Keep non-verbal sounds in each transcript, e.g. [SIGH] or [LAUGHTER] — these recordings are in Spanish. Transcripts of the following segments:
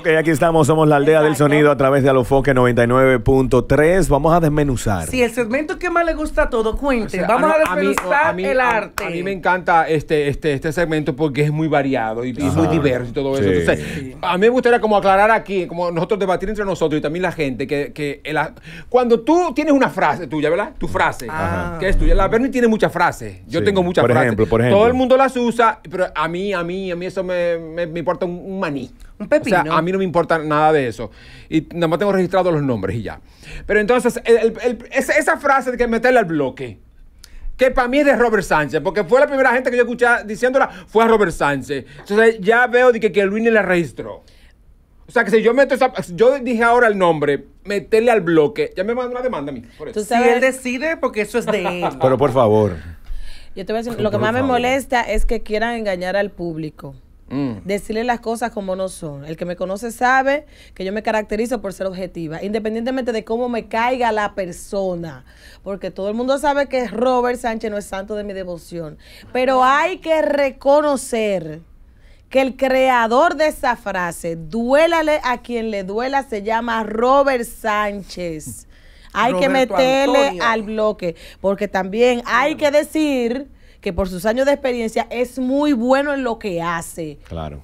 Ok, aquí estamos, somos la aldea del sonido a través de Alofoque 99.3. Vamos a desmenuzar. Sí, el segmento que más le gusta a todo, cuente Vamos a, desmenuzar el arte. A, mí me encanta este, este, este segmento porque es muy variado y, muy diverso y todo eso. a mí me gustaría como aclarar aquí, como nosotros debatir entre nosotros y también la gente, que, cuando tú tienes una frase tuya, ¿verdad? Tu frase, ah. que es tuya. La Bernie tiene muchas frases. Yo tengo muchas por frases. Ejemplo, por ejemplo. Todo el mundo las usa, pero a mí, a mí, a mí eso me, me, importa un maní. O sea, a mí no me importa nada de eso. Y nada más tengo registrados los nombres y ya. Pero entonces, esa, frase de que meterle al bloque, que para mí es de Robert Sánchez, porque fue la primera gente que yo escuché diciéndola, fue a Robert Sánchez. Entonces, ya veo de que, que Luis ni la registró. O sea, que si yo meto esa. Yo dije ahora el nombre, meterle al bloque, ya me manda una demanda a mí. Por eso. Si él decide, porque eso es de él. Pero por favor. Yo te voy a decir, lo que más me molesta es que quieran engañar al público. Mm. Decirle las cosas como no son. El que me conoce sabe que yo me caracterizo por ser objetiva, independientemente de cómo me caiga la persona. Porque todo el mundo sabe que Robert Sánchez no es santo de mi devoción. Pero hay que reconocer que el creador de esa frase, duélale a quien le duela, se llama Robert Sánchez. Hay que meterle al bloque, porque también hay que decir que por sus años de experiencia es muy bueno en lo que hace. Claro.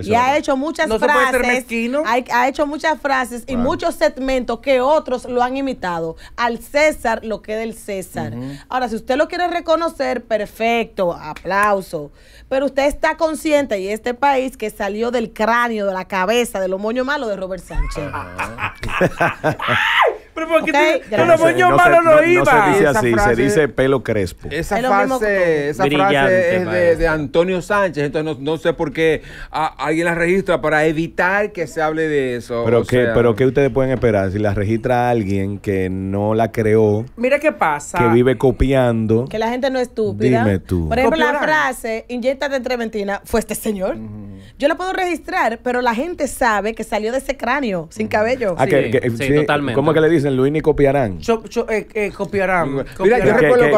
y ha hecho, muchas ¿No frases, se puede ser mezquino. ha hecho muchas frases. y muchos segmentos que otros lo han imitado. Al César lo que del César. Ahora, si usted lo quiere reconocer, perfecto, aplauso. Pero usted está consciente, y este país, que salió del cráneo, de la cabeza, de lo moño malo de Robert Sánchez. Ah. [LAUGHS] [LAUGHS] Pero porque no se, dice así, se dice pelo crespo. Esa, frase, esa frase es de, Antonio Sánchez, entonces no, sé por qué alguien la registra para evitar que se hable de eso. Pero, que, pero ¿qué ustedes pueden esperar si la registra alguien que no la creó? Mira qué pasa. Que vive copiando. Que la gente no es estúpida. Por ejemplo, la frase, inyecta de trementina, fue este señor. Yo la puedo registrar, pero la gente sabe que salió de ese cráneo, sin cabello. Ah, sí, totalmente. ¿Cómo que le dicen? Luis ni copiarán. Eh, eh, copiarán. Mira,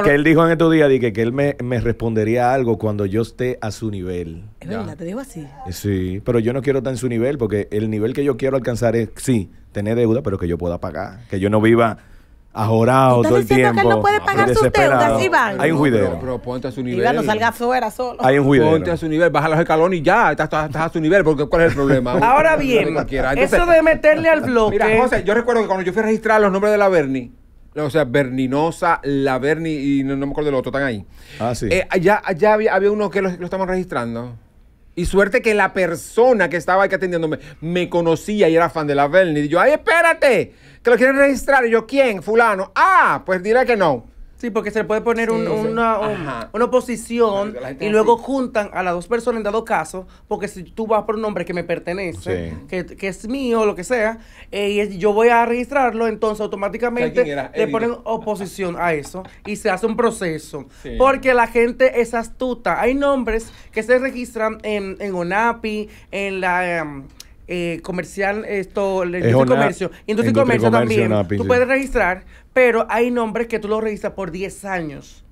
que, él dijo en estos días que, que él me, respondería algo cuando yo esté a su nivel. Es verdad, te digo así. Eh, sí, pero yo no quiero estar en su nivel porque el nivel que yo quiero alcanzar es, sí, tener deuda, pero que yo pueda pagar. Que yo no viva ajorado todo el tiempo. que él no puede pagar sus deudas, Iván? Hay un juidero. Pero, ponte a su nivel. Iván no salga afuera solo. Hay un juidero. Ponte a su nivel, baja los escalones y ya, estás, estás, a su nivel, porque ¿cuál es el problema? [LAUGHS] Ahora bien, eso de meterle al bloque. Mira, José, yo recuerdo que cuando yo fui a registrar los nombres de la Berni, o sea, Berninosa, La Berni y no, me acuerdo del otro, están ahí. Ah, sí. Eh, ya ya había, uno que lo, lo estaban registrando. Y suerte que la persona que estaba ahí atendiéndome me conocía y era fan de la Verni. Y yo, ay, espérate, que lo quieren registrar. Y yo, ¿quién? Fulano. Ah, pues dirá que no. Sí, porque se le puede poner una, oposición y luego juntan a las dos personas en dado caso, porque si tú vas por un nombre que me pertenece, que, es mío, o lo que sea, eh, y yo voy a registrarlo, entonces automáticamente le ponen oposición a eso y se hace un proceso. Porque la gente es astuta. Hay nombres que se registran en, en ONAPI, en la... Em, eh, comercial, esto, industria y comercio, industria y comercio, también, tú puedes registrar, pero hay nombres que tú los registras por 10 años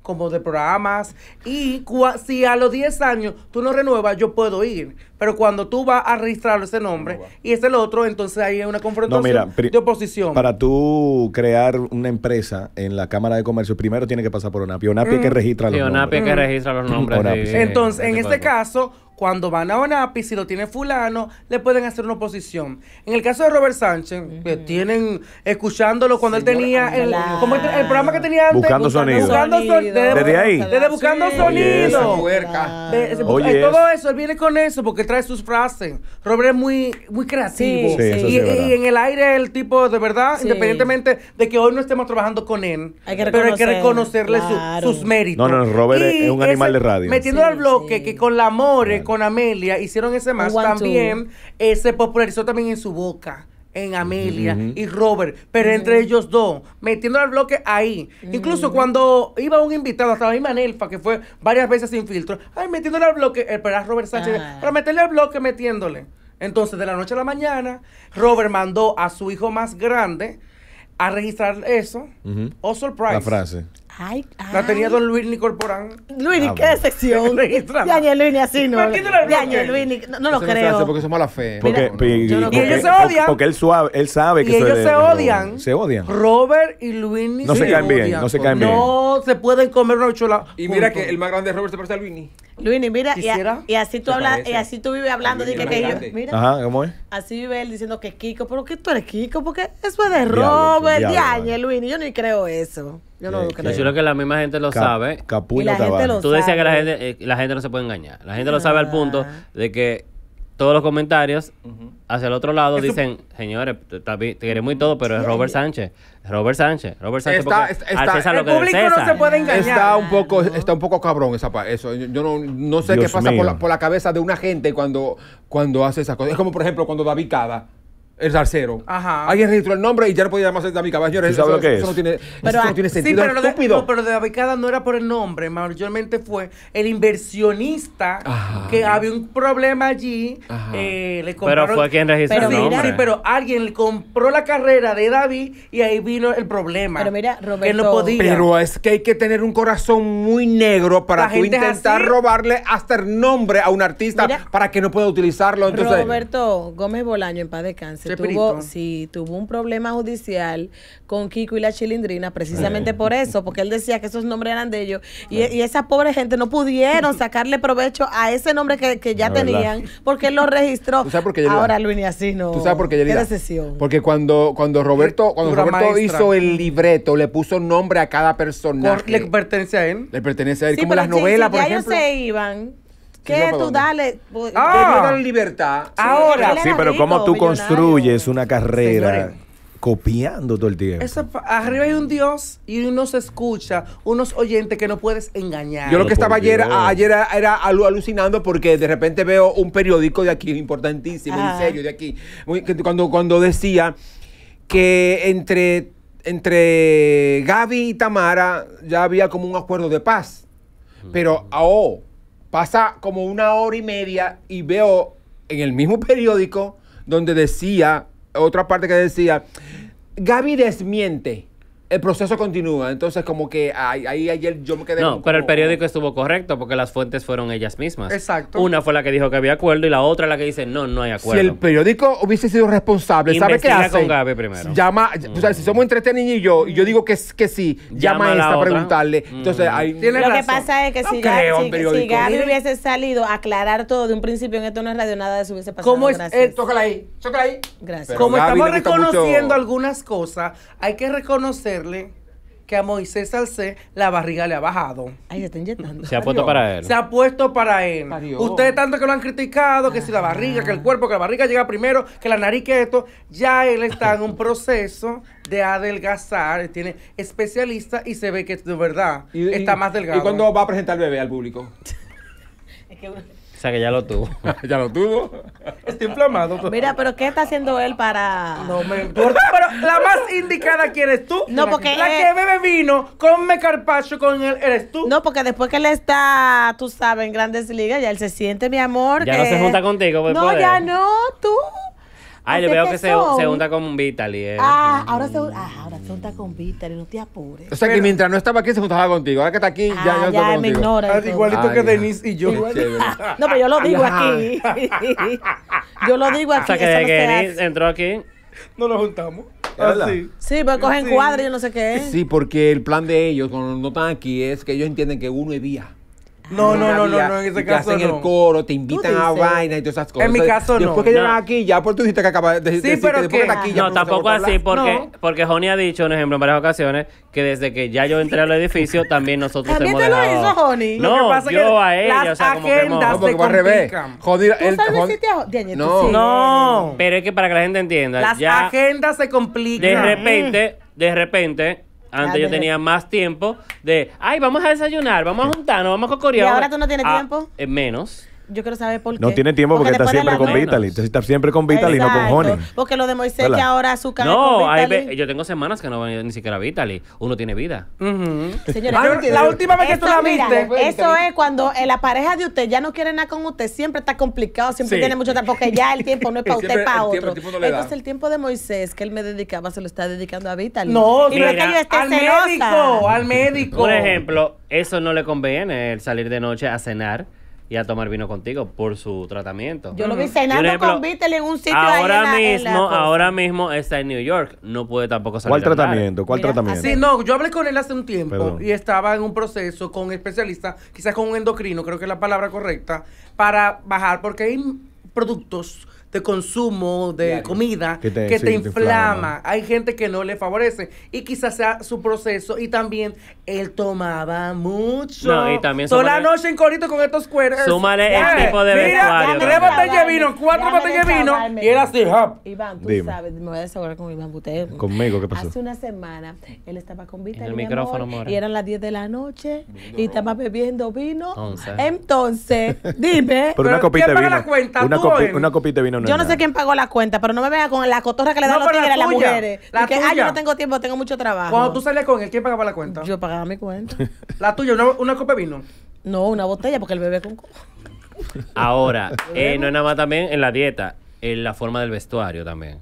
como de programas. Y si a los 10 años tú no renuevas, yo puedo ir. Pero cuando tú vas a registrar ese nombre y es el otro, entonces hay una confrontación de oposición. Para tú crear una empresa en la Cámara de Comercio, primero tiene que pasar por ONAPI. ONAPI es que mm. registra los nombres. que registra los mm. nombres. entonces, en este caso, cuando van a ONAPI, si lo tiene fulano, le pueden hacer una oposición. En el caso de Robert Sánchez, que tienen escuchándolo cuando él tenía este, el, programa que tenía antes. Buscando, sonido. desde, ahí. Desde Buscando Sonido. Eh, todo eso, él viene con eso porque trae sus frases. Robert es muy, muy creativo. y, en el aire el tipo, de verdad, independientemente de que hoy no estemos trabajando con él, hay pero hay que reconocerle sus méritos. No, no, Robert es un animal de radio. Metiendo al bloque que con la amor con Amelia hicieron ese más también, eh, se popularizó también en su boca en Amelia y Robert, pero entre ellos dos, metiendo al bloque ahí. Incluso cuando iba un invitado, hasta la misma que fue varias veces sin filtro, ay, metiéndole al bloque, espera eh, Robert Sánchez, ah. para meterle al bloque, metiéndole. Entonces, de la noche a la mañana, Robert mandó a su hijo más grande a registrar eso. o oh, surprise. La frase. Ay, ay. La tenía don Luini ni Corporán. Luini ah, qué decepción. [LAUGHS] Daniel Luis así, ¿no? Daniel Luis No lo creo. porque somos la fe. y, ellos se odian. Porque él, suave, él sabe que... Y ellos se odian. se odian. Robert y Luis No se caen bien, no se caen bien. No se pueden comer una chola. Y mira que el más grande de Robert se parece a Luini. Luini, mira, y, así tú hablas, y así tú vives hablando de que, que mira, Ajá, ¿cómo es? Así vive él diciendo que es Kiko, pero que tú eres Kiko, porque eso es de Robert, de Luini, yo ni creo eso. Yo no eh, creo. que la misma gente lo sabe. la gente Tú decías que eh, la gente, no se puede engañar. La gente lo sabe al punto ah. de que todos los comentarios hacia el otro lado dicen, señores, te, queremos y todo, pero es Robert Sánchez. Robert Sánchez, Robert Sánchez. Está, está, el público no se puede engañar. Está un poco, está un poco cabrón esa eso. Yo no, sé qué pasa por la, por la, cabeza de una gente cuando, cuando hace esas cosas. Es como por ejemplo cuando David Cada el zarcero. Ajá. Alguien registró el nombre y ya no podía llamarse David Caballero Señores, eso, no tiene, eso no tiene sentido. Sí, pero, de, no, pero David no era por el nombre, mayormente fue el inversionista que había un problema allí. Eh, le compró. pero fue quien registró el nombre. sí, pero alguien le compró la carrera de David y ahí vino el problema. Pero mira, Roberto. Que no podía. Pero es que hay que tener un corazón muy negro para tú intentar robarle hasta el nombre a un artista para que no pueda utilizarlo. Entonces, Roberto Gómez Bolaño, en paz de cáncer se tuvo, sí, tuvo un problema judicial con Kiko y la Chilindrina precisamente por eso, porque él decía que esos nombres eran de ellos y, esa pobre gente no pudieron sacarle provecho a ese nombre que, ya tenían porque él lo registró. Ahora Luis ni así no. ¿Tú sabes por qué, Porque cuando, cuando Roberto, cuando Roberto hizo el libreto, le puso nombre a cada personaje. ¿Le pertenece a él? Le pertenece a él, como las novelas, por ejemplo. Ellos se iban ¿Qué tú dale? ah, que libertad. Ahora. Sí, pero ¿cómo tú construyes una carrera? copiando todo el tiempo. arriba hay un Dios y uno se escucha, unos oyentes que no puedes engañar. Yo lo que estaba ayer, ayer era alucinando porque de repente veo un periódico de aquí importantísimo, ah. en serio, de aquí, cuando, cuando decía que entre, entre Gaby y Tamara ya había como un acuerdo de paz. Mm. Pero, ah, oh, Pasa como una hora y media y veo en el mismo periódico donde decía, otra parte que decía, Gaby desmiente el proceso continúa. Entonces, como que ahí, ahí ayer yo me quedé. No, pero el periódico estuvo correcto porque las fuentes fueron ellas mismas. Exacto. Una fue la que dijo que había acuerdo y la otra la que dice no, no hay acuerdo. Si el periódico hubiese sido responsable, ¿sabe qué hace? con Gaby primero. Llama, o sea, si mm. somos niño y yo, y yo digo que, que sí, llama, a esta a preguntarle. Mm. Entonces, ahí. Tiene Lo que pasa es que si, Gaby, si, hubiese salido a aclarar todo de un principio en esto no es radio, nada de eso hubiese pasado. ¿Cómo es? Eh, tócala ahí, tócala ahí. Gracias. Como estamos reconociendo algunas cosas, hay que reconocer que a Moisés Salcé la barriga le ha bajado. Ay, se está inyectando. Se ha puesto para él. Se ha puesto para él. Ustedes tanto que lo han criticado, que si la barriga, que el ah. cuerpo, que la barriga llega primero, que la nariz, que esto. Ya él está en un [LAUGHS] proceso de adelgazar. Tiene especialista y se ve que de verdad está más delgado. ¿Y cuándo va a presentar el bebé al público? [LAUGHS] es que sea que ya lo tuvo. [LAUGHS] ya lo tuvo. Está inflamado. Mira, pero ¿qué está haciendo él para.? No me importa. pero la más indicada, ¿quién eres tú? No, porque. La eh, que bebe vino, come carpacho con él, eres tú. No, porque después que él está, tú sabes, en grandes ligas, ya él se siente, mi amor. Ya no se eh, junta contigo, pues. No, ya no, tú. Ay, yo veo que, se, junta con Vitaly. Eh. Ah, ah, ahora se, ah, ahora se junta con Vitaly, no te apures. O sea, que mientras no estaba aquí se juntaba contigo. Ahora que está aquí, ya, ya, ah, ya me ignora. Ah, igualito que Denise y yo. [LAUGHS] no, pero yo lo digo aquí. yo lo digo aquí. O sea, que, que Denise entró aquí. No lo juntamos. sí. Pues sí, pero cogen cuadros y yo no sé qué es. Sí, porque el plan de ellos, cuando no están aquí, es que ellos entienden que uno es vía. No, no, no, no, no, en ese caso. Te hacen el coro, te invitan a vaina y todas esas cosas. En mi caso, no. Después que llegas aquí, ya por tú dijiste que acabas de decir. Sí, pero que. No, tampoco así, porque, porque Joni ha dicho, un ejemplo, en varias ocasiones, que desde que ya yo entré al edificio, también nosotros hemos dejado. También te lo hizo Joni. No, yo a ella, o sea, como que no. Joder, al revés. el, No. no. Pero es que para que la gente entienda. Las agendas se complican. De repente, de repente, antes yo tenía más tiempo de, ay, vamos a desayunar, vamos a [LAUGHS] juntarnos, vamos a cocorear. ¿Y ahora tú no tienes ah, tiempo? Eh, menos yo quiero saber por qué. No tiene tiempo porque, está, siempre con, Vitali, está siempre con Vitali. y no con Honey. Porque lo de Moisés que ahora azúcar. No, con yo tengo semanas que no veo ni siquiera a Vitaly Uno tiene vida. Señores, la, última vez que tú la viste. eso es cuando eh, la pareja de usted ya no quiere nada con usted. Siempre está complicado, siempre tiene mucho tiempo. Porque ya el tiempo no es [LAUGHS] para usted, es para otro. Entonces, el tiempo de Moisés que él me dedicaba se lo está dedicando a Vitaly No, no es yo esté al médico, al médico. Por ejemplo, eso no le conviene, el salir de noche a cenar y a tomar vino contigo por su tratamiento. Yo lo vi cenando con en un sitio ahora ahí mismo, ahora mismo está en New York, no puede tampoco salir. ¿Cuál tratamiento? ¿Cuál tratamiento? Sí, no, yo hablé con él hace un tiempo y estaba en un proceso con especialista quizás con un endocrino, creo que es la palabra correcta, para bajar porque hay productos de consumo, de comida, que te, inflama. Hay gente que no le favorece. Y quizás sea su proceso. Y también él tomaba mucho. No, y también Toda la noche en corito con estos cueros. Súmale el tipo de vestuario. tres botellas de vino, cuatro botellas de vino. Y era así, Iván, tú sabes, me voy a desahogar con Iván Buteo. Conmigo, ¿qué pasó? Hace una semana, él estaba con Vita. Y eran las 10 de la noche. Y estaba bebiendo vino. Entonces, dime. Pero una copita de vino. una copita de vino yo no sé quién pagó la cuenta, pero no me venga con la cotorra que le dan los a las mujeres. la que, yo no tengo tiempo, tengo mucho trabajo. Cuando tú salías con él, ¿quién pagaba la cuenta? Yo pagaba mi cuenta. [LAUGHS] La tuya, una, una copa de vino. No, una botella, porque el bebé con Ahora, [LAUGHS] eh, no es nada más también en la dieta, en la forma del vestuario también.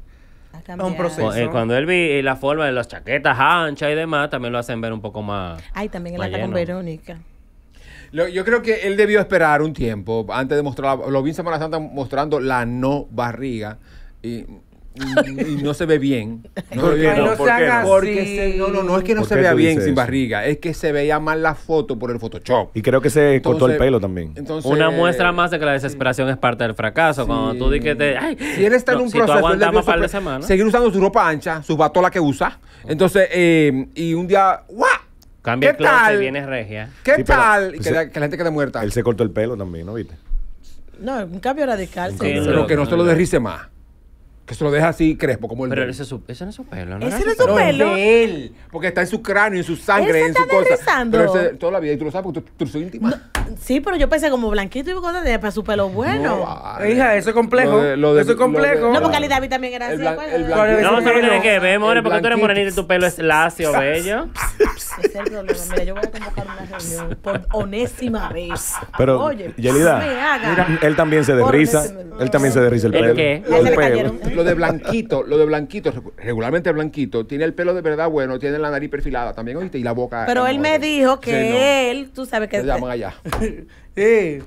Es un proceso. Eh, cuando él vi eh, la forma de las chaquetas anchas y demás, también lo hacen ver un poco más. Ay, también él está con Verónica. Yo creo que él debió esperar un tiempo antes de mostrar. Lo vi en Semana Santa mostrando la no barriga. Y no se ve bien. No, no? no, es que no se vea bien sin barriga, es que se veía mal la foto por el Photoshop. Y creo que se cortó el pelo también. Una muestra más de que la desesperación es parte del fracaso. Cuando tú dices Ay, si él está en un proceso, de seguir usando su ropa ancha, su batola que usa. Entonces, eh, y un día, ¡guau! Cambia ¿Qué tal? vienes regia. ¿Qué tal? que, la, gente quede muerta. Él se cortó el pelo también, ¿no viste? No, un cambio radical. pero que no se lo derrice más. Que se lo deja así crespo, como el Pero ese, su- ese no es su pelo, ¿no? Ese no es su pelo. de él. Porque está en su cráneo, en su sangre, Él se en su está cosa. Pero ese, toda la vida, y tú lo sabes porque tú, tú soy íntima. Sí, pero yo pensé como blanquito y cosas de para su pelo bueno. Hija, eso es complejo. eso es complejo. No, porque Ali David también era así. Pues, no, eso no tiene que ver, porque tú eres morenita y tu pelo es lacio, [LAUGHS] bello. es el problema. Mira, yo voy a convocar una reunión por onésima vez. Pero, Oye, Yelida, él también se desriza. Él también se desrisa el ¿El pelo. qué? ¿eh? Lo de blanquito, lo de blanquito, regularmente blanquito, tiene el pelo de verdad bueno, tiene la nariz perfilada también, oíste, y la boca. Pero él me dijo que él, tú sabes que... se llaman allá. [LAUGHS] ¡Eh!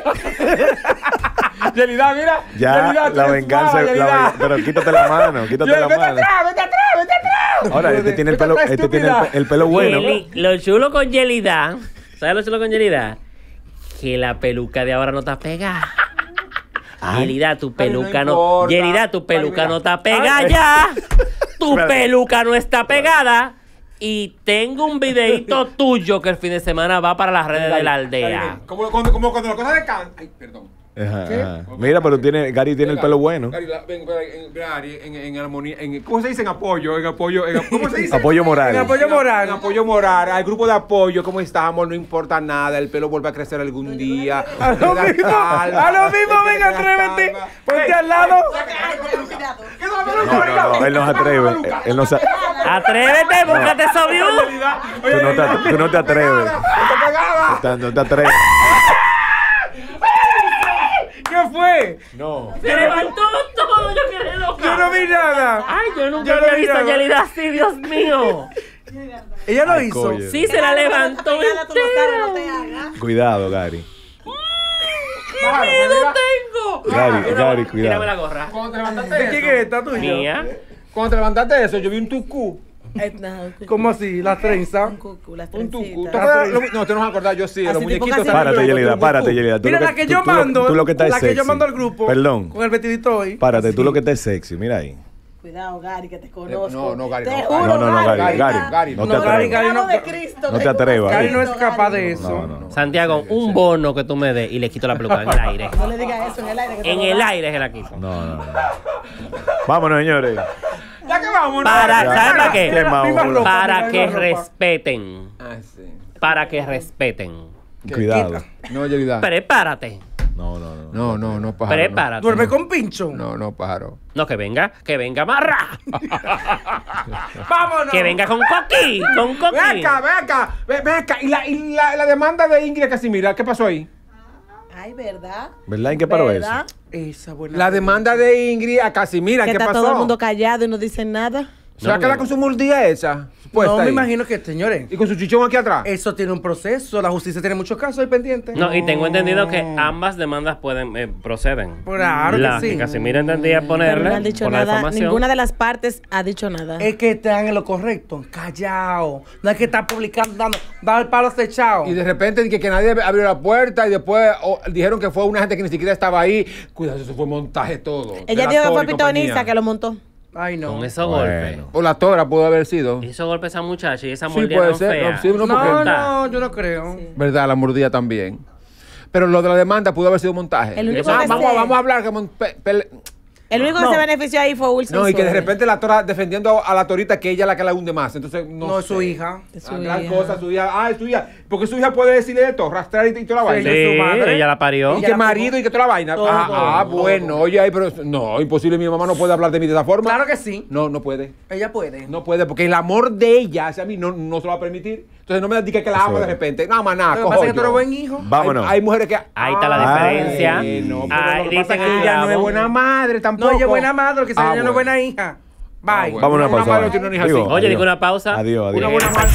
[LAUGHS] Yelida, mira. Ya, la venganza. pero quítate la mano, [LAUGHS] quítate la mano. Vete atrás, vete atrás, vete atrás. Ahora, este tiene, el pelo, este tiene el, pelo bueno. lo chulo con Yelida, ¿sabes lo chulo con Yelida? Que la peluca de ahora no te pega Yelida, tu peluca no. Yelida, tu peluca no está pegada ya. Tu peluca no está pegada. Y tengo un videito [LAUGHS] tuyo que el fin de semana va para las redes de la aldea. como, como, cuando las cosas de Ay, perdón. Mira, pero tiene, Gary tiene el pelo bueno. Gary, en, Gary en, armonía, en, ¿cómo se dice? En apoyo, en apoyo, en, ¿cómo se dice? apoyo moral. En apoyo moral, en apoyo moral, al grupo de apoyo, ¿cómo estamos? No importa nada, el pelo vuelve a crecer algún día. a lo mismo, a lo mismo, venga, atrévete, ponte al lado. No, no, no, él no se atreve, él no se atreve. Atrévete, búscate esa viuda. Tú no te, tú no te atreves. No te, atreves. ¿Qué fue? No. Se levantó todo, yo quedé loca. Yo no vi nada. Ay, yo nunca había visto a Yelida así, Dios mío. Ella lo hizo. Sí, se la levantó. Cuidado, Gary. ¡Qué miedo tengo! Gary, Gary, cuidado. Tírame la gorra. ¿De quién es? ¿Está tuya? Mía. Cuando te levantaste eso, yo vi un tucú. Eh, ¿Cómo así? La trenza. Un tucu. Un tucú. No, te no vas a acordar, yo sí, los muñequitos. Párate, Yelida, párate, Yelida. Mira, la que yo mando, tú lo que estás la que yo mando al grupo, Perdón. con el vestidito hoy. Párate, tú lo que estás sexy, mira ahí. Cuidado, Gary, que te conozco. Eh, no, no, Gary, Te no. juro, No, no, Gary, no te atrevas. Gary, no- no es capaz de eso. Santiago, un bono que tú me des y le quito la peluca en el aire. No le digas eso en el aire. En el aire es el aquí. No, no, no. [LAUGHS] Vámonos, señores. Para, ¿Sabes para qué? Ah, para que respeten. Para que respeten. Cuidado. No, Prepárate. No, no, no. No, no, no, pájaro. Prepárate. Duerme con pincho. No, no, pájaro. No, que venga, que venga Marra. [LAUGHS] Vámonos. Que venga con Coqui, con Coqui. Venga, acá, Y, la, la, la demanda de Ingrid Casimira, ¿qué pasó ahí? Ay, ¿verdad? ¿Verdad? ¿En qué paró eso? ¿Verdad? La demanda de Ingrid a Casimira, que está Todo el mundo callado y no dicen nada. ¿Se va con su mordida esa? no, me imagino que, señores. ¿Y con su chichón aquí atrás? Eso tiene un proceso. La justicia tiene muchos casos ahí pendientes. No, y tengo entendido que ambas demandas pueden eh, proceden. Claro que sí. entendía ponerle. no han dicho nada. ninguna de las partes ha dicho nada. Es que están en lo correcto. Callado. No es que están publicando, dando, al el palo acechado. Y de repente que, que nadie abrió la puerta y después dijeron que fue una gente que ni siquiera estaba ahí. Cuidado, eso fue montaje todo. Ella dijo que fue pitonista que lo montó. Ay, no. Con esos golpes. O la tora pudo haber sido. Esos golpes a esa muchacha y esa mordida sí, puede ser. No, no, yo no creo. ¿Verdad? La mordida también. Pero lo de la demanda pudo haber sido montaje. vamos, vamos, a hablar que el único que se benefició ahí fue Wilson. No, y que de repente la tora defendiendo a la torita que ella es la que la hunde más. Entonces, no. No, es su hija. Es ah, su gran hija. cosa, su hija. Ah, es su hija. Porque su hija puede decirle esto, rastrear y, y toda la vaina. Sí, su madre. ella la parió. Y, que marido y que toda la vaina. ah, ah bueno, oye, pero. No, imposible, mi mamá no puede hablar de mí de esa forma. Claro que sí. No, no puede. Ella puede. No puede, porque el amor de ella hacia mí no, no se lo va a permitir. Entonces no me digas que la amo de repente. No, maná, Lo que pasa que tú eres buen hijo. Vámonos. Hay, mujeres que. Ahí está la diferencia. Ay, no, ah, que ella no es buena madre tampoco. No, es buena madre, que ah, ella no es buena hija. Ah, Bye. Vamos a una pausa. Oye, digo una pausa. Adiós, adiós. Una buena madre.